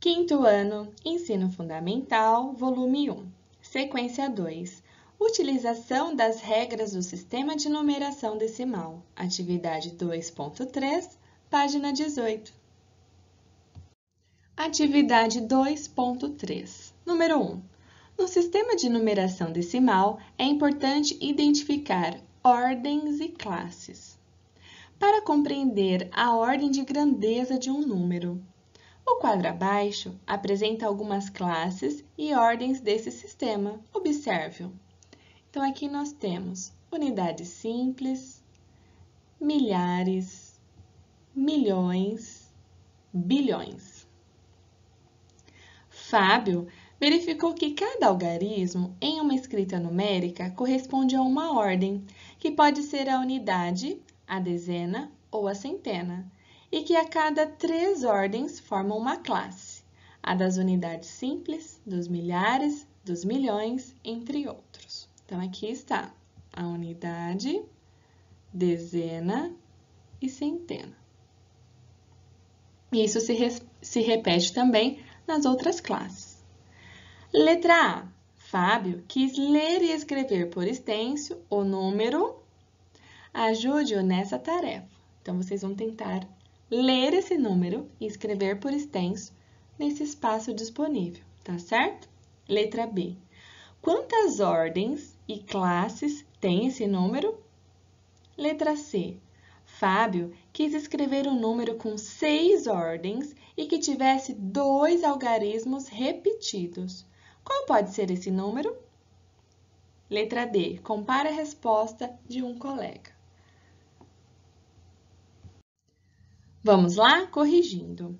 Quinto ano, Ensino Fundamental, Volume 1, Sequência 2. Utilização das regras do sistema de numeração decimal. Atividade 2.3, página 18. Atividade 2.3. Número 1. No sistema de numeração decimal, é importante identificar ordens e classes. Para compreender a ordem de grandeza de um número, o quadro abaixo apresenta algumas classes e ordens desse sistema. Observe-o. Então, aqui nós temos unidades simples, milhares, milhões, bilhões. Fábio verificou que cada algarismo em uma escrita numérica corresponde a uma ordem, que pode ser a unidade, a dezena ou a centena e que a cada três ordens formam uma classe, a das unidades simples, dos milhares, dos milhões, entre outros. Então, aqui está a unidade, dezena e centena. Isso se, re se repete também nas outras classes. Letra A. Fábio quis ler e escrever por extenso o número. Ajude-o nessa tarefa. Então, vocês vão tentar ler esse número e escrever por extenso nesse espaço disponível, tá certo? Letra B. Quantas ordens e classes tem esse número? Letra C. Fábio quis escrever um número com seis ordens e que tivesse dois algarismos repetidos. Qual pode ser esse número? Letra D. Compare a resposta de um colega. Vamos lá? Corrigindo.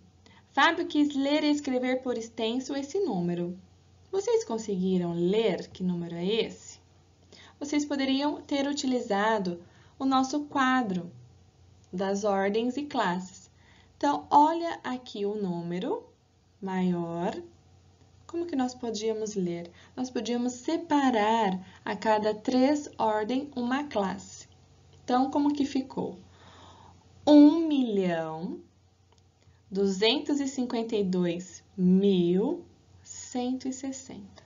Fábio quis ler e escrever por extenso esse número. Vocês conseguiram ler que número é esse? Vocês poderiam ter utilizado o nosso quadro das ordens e classes. Então, olha aqui o número maior. Como que nós podíamos ler? Nós podíamos separar a cada três ordens uma classe. Então, como que ficou? um milhão duzentos e e dois mil cento e sessenta.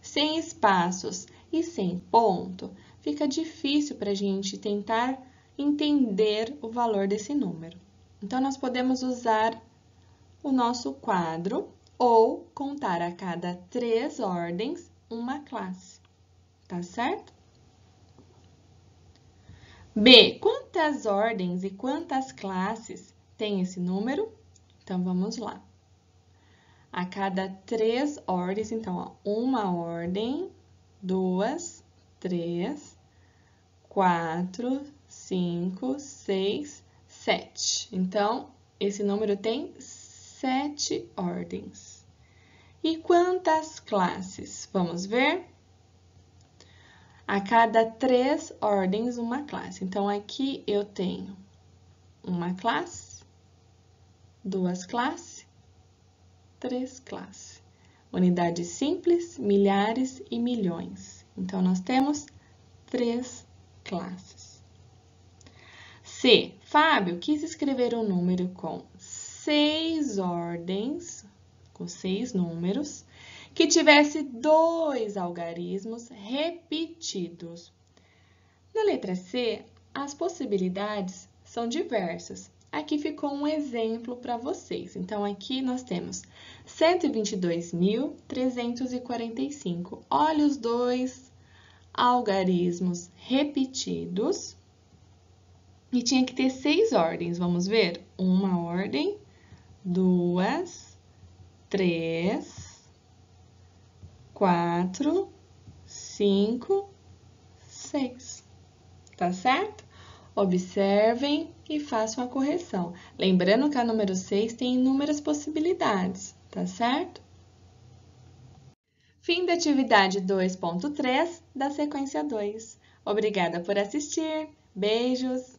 Sem espaços e sem ponto, fica difícil para a gente tentar entender o valor desse número. Então, nós podemos usar o nosso quadro ou contar a cada três ordens uma classe, tá certo? B. Quantas ordens e quantas classes tem esse número? Então, vamos lá. A cada três ordens, então, ó, uma ordem, duas, três, quatro, cinco, seis, sete. Então, esse número tem sete ordens. E quantas classes? Vamos ver? a cada três ordens uma classe. Então, aqui eu tenho uma classe, duas classes, três classes. Unidades simples, milhares e milhões. Então, nós temos três classes. C. Fábio quis escrever um número com seis ordens, com seis números, que tivesse dois algarismos repetidos. Na letra C, as possibilidades são diversas. Aqui ficou um exemplo para vocês. Então, aqui nós temos 122.345. Olha os dois algarismos repetidos. E tinha que ter seis ordens, vamos ver? Uma ordem, duas, três, quatro, cinco, seis. Tá certo? Observem e façam a correção. Lembrando que a número 6 tem inúmeras possibilidades, tá certo? Fim da atividade 2.3 da sequência 2. Obrigada por assistir. Beijos!